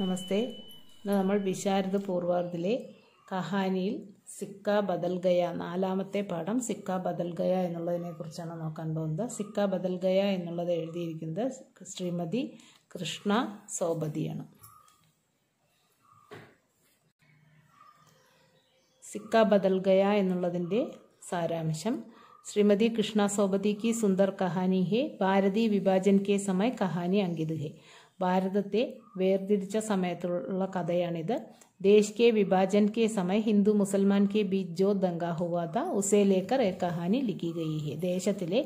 നമസ്തേ നമ്മൾ വിശാരദ പൂർവാർദിലെ കഹാനിയിൽ സിക്ക ബദൽഗയ നാലാമത്തെ പാഠം സിക്ക ബദൽഗയ കുറിച്ചാണ് നോക്കാൻ പോകുന്നത് സിക്ക ബദൽഗയ എന്നുള്ളത് എഴുതിയിരിക്കുന്നത് ശ്രീമതി കൃഷ്ണ സോബതിയാണ് സിക്ക ബദൽഗയ എന്നുള്ളതിൻ്റെ സാരാംശം ശ്രീമതി കൃഷ്ണ സോബതി സുന്ദർ കഹാനി ഹെ ഭാരതി വിഭാജൻ കെ സമയ കഹാനി അങ്കിത് ഹെ ഭാരതത്തെ വേർതിരിച്ച സമയത്തുള്ള കഥയാണിത് ദേശ് കെ വിഭാജൻ കെ സമയ ഹിന്ദു മുസൽമാൻ കെ ബീച്ച് ജോ ദംഗാഹുവാത ഹുവാ ഉസേ ലേക്കർ എ കഹാനി ലിഖി ദേശത്തിലെ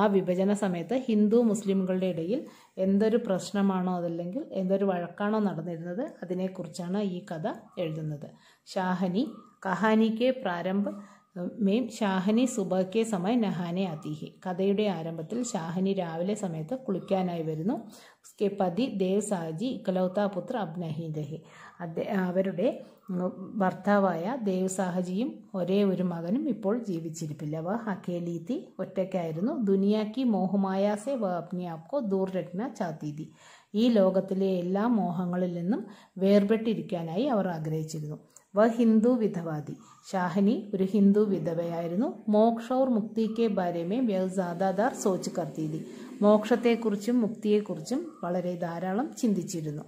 ആ വിഭജന സമയത്ത് ഹിന്ദു മുസ്ലിംകളുടെ ഇടയിൽ എന്തൊരു പ്രശ്നമാണോ അതല്ലെങ്കിൽ എന്തൊരു വഴക്കാണോ നടന്നിരുന്നത് അതിനെക്കുറിച്ചാണ് ഈ കഥ എഴുതുന്നത് ഷാഹനി കഹാനിക്ക് പ്രാരംഭ മേം ഷാഹനി സുബക്കെ സമയ നഹാനെ അതിഹി കഥയുടെ ആരംഭത്തിൽ ഷാഹനി രാവിലെ സമയത്ത് കുളിക്കാനായി വരുന്നു പതി ദേവ് സാജി ഇക്കലൗത്ത പുത്ര അബ്നഹി ദഹി അവരുടെ ഭർത്താവായ ദേവ് സാഹജിയും ഒരേ ഒരു മകനും ഇപ്പോൾ ജീവിച്ചിരിപ്പില്ല വ ഹക്കേലീത്തി ഒറ്റയ്ക്കായിരുന്നു ദുനിയാക്ക് മോഹമായാസെ വ അബ്നി ദൂർരത്ന ചാത്തീതി ഈ ലോകത്തിലെ എല്ലാ മോഹങ്ങളിൽ നിന്നും വേർപെട്ടിരിക്കാനായി അവർ ആഗ്രഹിച്ചിരുന്നു വ ഹിന്ദു വിധവാദി ഷാഹിനി ഒരു ഹിന്ദു വിധവയായിരുന്നു മോക്ഷ ഓർ മുക്തി കെ ബാര്യമേ വ്യവസാദാദാർ സോച്ച് കർത്തീതി മോക്ഷത്തെക്കുറിച്ചും മുക്തിയെക്കുറിച്ചും വളരെ ധാരാളം ചിന്തിച്ചിരുന്നു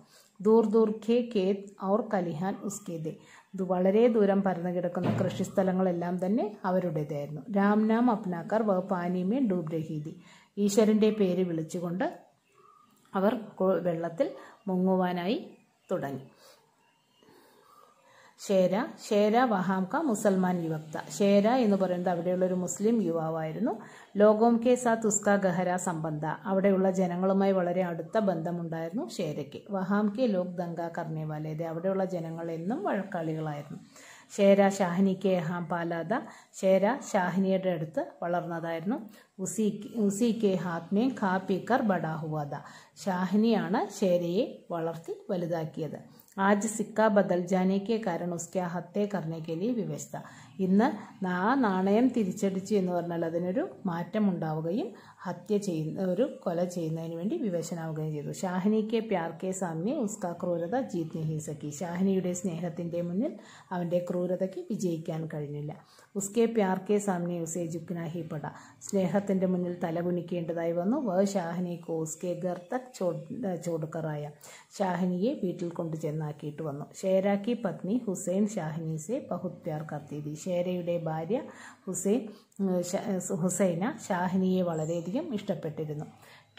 ദൂർ ദൂർ ഖേ കേത് ഔർ കലിഹാൻ ഉസ്കേദെ ഇത് വളരെ ദൂരം പരന്നു കിടക്കുന്ന കൃഷിസ്ഥലങ്ങളെല്ലാം തന്നെ അവരുടേതായിരുന്നു രാംനാം അപ്നാക്കർ വ പാനിമേ ഡൂബ് ഈശ്വരൻ്റെ പേര് വിളിച്ചുകൊണ്ട് അവർ വെള്ളത്തിൽ മുങ്ങുവാനായി തുടങ്ങി ഷേര ഷേര വഹാംക മുസൽമാൻ യുവക്ത ഷേര എന്ന് പറയുന്നത് അവിടെയുള്ള ഒരു മുസ്ലിം യുവാവായിരുന്നു ലോകോം കെ സാത്ത് തുസ്ക ഗഹര സംബന്ധ അവിടെയുള്ള ജനങ്ങളുമായി വളരെ അടുത്ത ബന്ധമുണ്ടായിരുന്നു ഷേരയ്ക്ക് വഹാം കെ ലോക് ദംഗ കർണിവാലേതെ അവിടെയുള്ള ജനങ്ങൾ എന്നും വഴക്കാളികളായിരുന്നു ഷേര ഷാഹിനി കെ ഹാം പാലാദ ഷേര ഷാഹിനിയുടെ അടുത്ത് വളർന്നതായിരുന്നു ഉസി ഉസി കെ ഹാത്മേ ഖാ പിക്കർ ബഡാഹുവാദ ഷാഹിനിയാണ് ഷേരയെ വളർത്തി വലുതാക്കിയത് ആജ് സിക്ക ബദൽ ജാനേക്കെ കാരണം ഉസ്ക്യ ഹത്തേ കർണേക്കലി വ്യവസ്ഥ ഇന്ന് ആ നാണയം തിരിച്ചടിച്ചു എന്ന് പറഞ്ഞാൽ അതിനൊരു മാറ്റം ഉണ്ടാവുകയും ഹത്യ ചെയ്യുന്ന ഒരു കൊല ചെയ്യുന്നതിന് വേണ്ടി വിവശനാവുകയും ചെയ്തു ഷാഹിനിക്ക് പ്യാർക്കെ സാമ്യ ഉസ്ക ക്രൂരത ജീത് ഹിസക്കി ഷാഹിനിയുടെ സ്നേഹത്തിൻ്റെ മുന്നിൽ അവൻ്റെ ക്രൂരതയ്ക്ക് വിജയിക്കാൻ കഴിഞ്ഞില്ല ഉസ്കെ പ്യാർക്കെ സാമ്യ ഉസേ ജുക്നാഹി പട സ്നേഹത്തിൻ്റെ മുന്നിൽ തലകുനിക്കേണ്ടതായി വന്നു വ ഷാഹിനിക്ക് ഉസ്കെ ഗർത്തക് ചോ ചോടുക്കറായ ഷാഹിനിയെ വീട്ടിൽ കൊണ്ടുചെന്ന ഒന്നാക്കിയിട്ട് വന്നു ഷേരാക്കി പത്നി ഹുസൈൻ ഷാഹിനീസെ ബഹുത്യാർ കത്തീതി ഷേരയുടെ ഭാര്യ ഹുസൈൻ ഹുസൈന ഷാഹിനിയെ വളരെയധികം ഇഷ്ടപ്പെട്ടിരുന്നു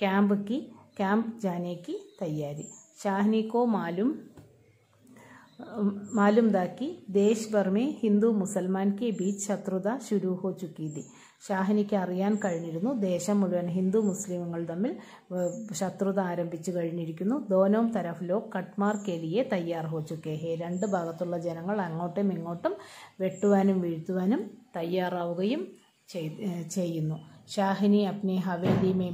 ക്യാമ്പ് കി ക്യാമ്പ് ജാനേക്ക് തയ്യാറി ഷാഹിനിക്കോ മാലും മാലും ദാക്കി ദേശ് ബർമേ ഹിന്ദു മുസൽമാൻ കെ ബീച്ച് ശത്രുത बीच ചുക്കീതി ഷാഹിനിക്ക് അറിയാൻ കഴിഞ്ഞിരുന്നു ദേശം മുഴുവൻ ഹിന്ദു മുസ്ലിമുകൾ തമ്മിൽ ശത്രുത ആരംഭിച്ചു കഴിഞ്ഞിരിക്കുന്നു ദോനോം തരഫ് ലോ കട്ട്മാർ കെലിയെ തയ്യാർ ഹോ ഹേ രണ്ട് ഭാഗത്തുള്ള ജനങ്ങൾ അങ്ങോട്ടും ഇങ്ങോട്ടും വെട്ടുവാനും വീഴ്ത്തുവാനും തയ്യാറാവുകയും ചെയ്യുന്നു ഷാഹിനി അപ്നെ ഹവേലി മേ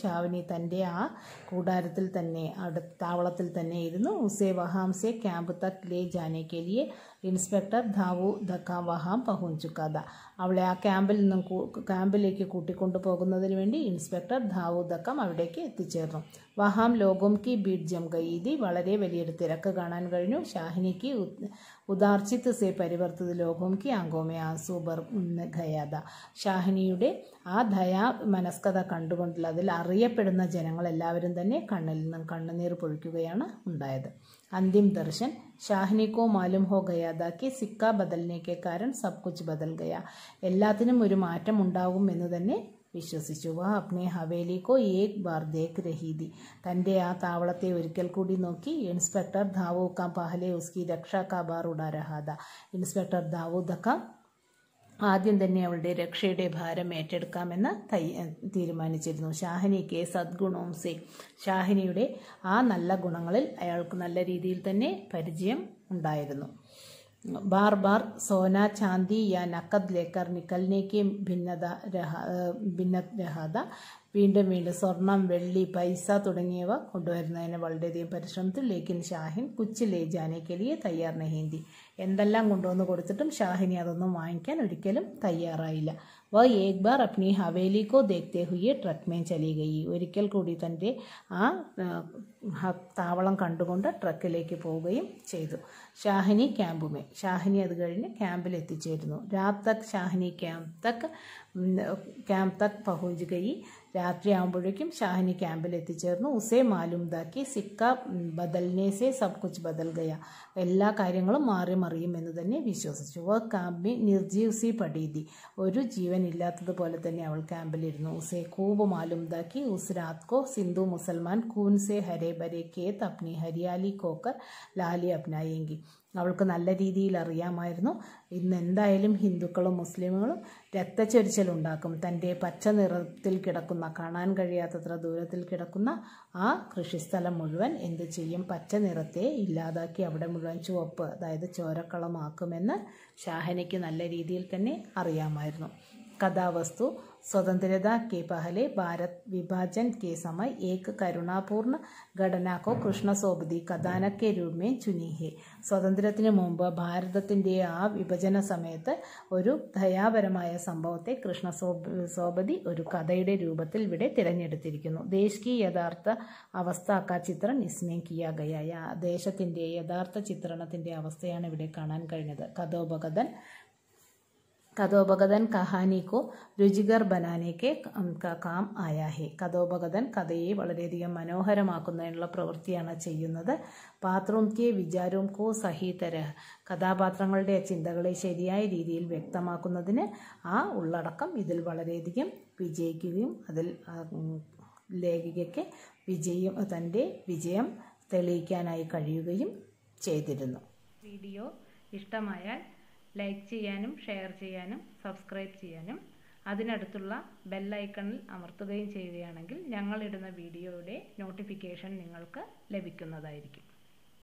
ഷാഹിനി തൻ്റെ ആ കൂടാരത്തിൽ തന്നെ അടു താവളത്തിൽ തന്നെ ഇരുന്നു ഉസേ വഹാംസെ ക്യാമ്പ് തക് ലേ ജാനേ കെ ഇൻസ്പെക്ടർ ധാവു ധക്കാവഹാം പഹുഞ്ചുക്കാത അവളെ ആ ക്യാമ്പിൽ നിന്നും ക്യാമ്പിലേക്ക് കൂട്ടിക്കൊണ്ടു പോകുന്നതിന് വേണ്ടി ഇൻസ്പെക്ടർ ധാവു ധക്കം അവിടേക്ക് എത്തിച്ചേർന്നു വഹാം ലോകം കി ബീഡ് ജം ഗയീതി വളരെ വലിയൊരു തിരക്ക് കാണാൻ കഴിഞ്ഞു ഷാഹിനിക്ക് ഉദാർച്ചിത്ത് സേ പരിവർത്തത് ലോകം കി ആങ്കോമേ ആസൂബർ ഖയാദ ഷാഹിനിയുടെ ആ ദയാ മനസ്കഥ കണ്ടുകൊണ്ടുള്ള അതിൽ അറിയപ്പെടുന്ന ജനങ്ങളെല്ലാവരും തന്നെ കണ്ണിൽ നിന്നും കണ്ണുനീർ പൊഴിക്കുകയാണ് ഉണ്ടായത് അന്തിം ദർശൻ ഷാഹിനി കോ മാലും ഹോ ഗയാദാക്കി സിക്ക ബദലിനേക്ക് കാരൻ സബ് കുച്ച് ബദൽ ഗയ എല്ലാത്തിനും ഒരു മാറ്റം ഉണ്ടാകും എന്ന് തന്നെ വിശ്വസിച്ചു വാ അപ്നെ ഹവേലിക്കോ ഏക് ബാർദേക് രഹീതി തൻ്റെ ആ താവളത്തെ ഒരിക്കൽ കൂടി നോക്കി ഇൻസ്പെക്ടർ ധാവു കാ പഹലെ ഉസ്കി രക്ഷാ കാ ബാർ ഉടാ രഹാദ ഇൻസ്പെക്ടർ ധാവൂദ കാ ആദ്യം തന്നെ അവളുടെ രക്ഷയുടെ ഭാരം ഏറ്റെടുക്കാമെന്ന് തയ്യ തീരുമാനിച്ചിരുന്നു കെ സദ്ഗുണോം സേ ഷാഹിനിയുടെ ആ നല്ല ഗുണങ്ങളിൽ അയാൾക്ക് നല്ല രീതിയിൽ തന്നെ പരിചയം ഉണ്ടായിരുന്നു ബാർ ബാർ സോന ചാന്തി യാ നക്കദ് ലേക്കർ നിക്കലിനേക്ക് ഭിന്നത രഹ ഭിന്ന രഹാത വീണ്ടും വീണ്ടും സ്വർണം വെള്ളി പൈസ തുടങ്ങിയവ കൊണ്ടുവരുന്നതിന് വളരെയധികം പരിശ്രമത്തിൽ ലേക്കിൻ ഷാഹിൻ കുച്ച് ലേ ജാനേക്കലിയെ തയ്യാർ നെഹീന്തി എന്തെല്ലാം കൊണ്ടുവന്ന് കൊടുത്തിട്ടും ഷാഹിനി അതൊന്നും വാങ്ങിക്കാൻ ഒരിക്കലും തയ്യാറായില്ല വ ഏക് ബാർ അപ്നി ഹവേലിക്കോ ദേഖ്തേ ഹുയെ ട്രക്മേൻ ചലി ഗയി ഒരിക്കൽ കൂടി തൻ്റെ ആ താവളം കണ്ടുകൊണ്ട് ട്രക്കിലേക്ക് പോവുകയും ചെയ്തു ഷാഹിനി ക്യാമ്പുമേ ഷാഹിനി അത് കഴിഞ്ഞ് ക്യാമ്പിൽ എത്തിച്ചേരുന്നു രാത് തക് ഷാഹിനി ക്യാമ്പ് തക് ക്യാമ്പ് തക് പഹുജ് ഗയി രാത്രിയാകുമ്പോഴേക്കും ഷാഹിനി ക്യാമ്പിൽ എത്തിച്ചേർന്നു ഉസേ മാലൂംദാക്കി സിക്ക ബദൽനേസെ സബ് കുച്ച് ബദൽ ഗയ എല്ലാ കാര്യങ്ങളും മാറി മറിയും എന്ന് തന്നെ വിശ്വസിച്ചു വ ക്യാമ്പി സി പടീതി ഒരു ജീവൻ ഇല്ലാത്തതുപോലെ തന്നെ അവൾ ക്യാമ്പിലിരുന്നു ഉസേ കൂബ് മാലൂംദാക്കി ഉസ് രാത് കോ സിന്ധു മുസൽമാൻ കൂൻസെ ഹരേ ബരേ കേത്ത് അപ്നി ഹരിയാലി കോക്കർ ലാലി അപ്നായെങ്കി അവൾക്ക് നല്ല രീതിയിൽ അറിയാമായിരുന്നു ഇന്ന് എന്തായാലും ഹിന്ദുക്കളും മുസ്ലിമുകളും രക്തച്ചൊരിച്ചിലുണ്ടാക്കും തൻ്റെ പച്ച നിറത്തിൽ കിടക്കുന്ന കാണാൻ കഴിയാത്തത്ര ദൂരത്തിൽ കിടക്കുന്ന ആ കൃഷിസ്ഥലം മുഴുവൻ എന്ത് ചെയ്യും പച്ച നിറത്തെ ഇല്ലാതാക്കി അവിടെ മുഴുവൻ ചുവപ്പ് അതായത് ചോരക്കളമാക്കുമെന്ന് ഷാഹനയ്ക്ക് നല്ല രീതിയിൽ തന്നെ അറിയാമായിരുന്നു കഥാവസ്തു സ്വതന്ത്രത കെ പഹലെ ഭാരത് വിഭാജൻ കെ समय एक करुणापूर्ण ഘടനാക്കോ को കഥാനക്കെ सोबതി കഥാനക് കെ രൂപമേ ചുനി മുമ്പ് ഭാരതത്തിൻ്റെ ആ വിഭജന സമയത്ത് ഒരു ദയാപരമായ സംഭവത്തെ കൃഷ്ണസോ സോബതി ഒരു കഥയുടെ രൂപത്തിൽ ഇവിടെ തിരഞ്ഞെടുത്തിരിക്കുന്നു ദേശ് യഥാർത്ഥ അവസ്ഥ കാ ചിത്രം ഇസ്മേ കിയാ ഗയായ ദേശത്തിൻ്റെ യഥാർത്ഥ ചിത്രണത്തിൻ്റെ അവസ്ഥയാണ് ഇവിടെ കാണാൻ കഴിഞ്ഞത് കഥോപകഥൻ കഥോപകഥൻ കഹാനിക്കോ രുചികർ ബനാനയ്ക്ക് കാം ആയാഹെ കഥോപകഥൻ കഥയെ വളരെയധികം മനോഹരമാക്കുന്നതിനുള്ള പ്രവൃത്തിയാണ് ചെയ്യുന്നത് പാത്രവും കെ വിചാരവും കോ സഹീതര കഥാപാത്രങ്ങളുടെ ചിന്തകളെ ശരിയായ രീതിയിൽ വ്യക്തമാക്കുന്നതിന് ആ ഉള്ളടക്കം ഇതിൽ വളരെയധികം വിജയിക്കുകയും അതിൽ ലേഖികയ്ക്ക് വിജയം തൻ്റെ വിജയം തെളിയിക്കാനായി കഴിയുകയും ചെയ്തിരുന്നു വീഡിയോ ഇഷ്ടമായാൽ ലൈക്ക് ചെയ്യാനും ഷെയർ ചെയ്യാനും സബ്സ്ക്രൈബ് ചെയ്യാനും അതിനടുത്തുള്ള ബെല്ലൈക്കണിൽ അമർത്തുകയും ചെയ്യുകയാണെങ്കിൽ ഞങ്ങളിടുന്ന വീഡിയോയുടെ നോട്ടിഫിക്കേഷൻ നിങ്ങൾക്ക് ലഭിക്കുന്നതായിരിക്കും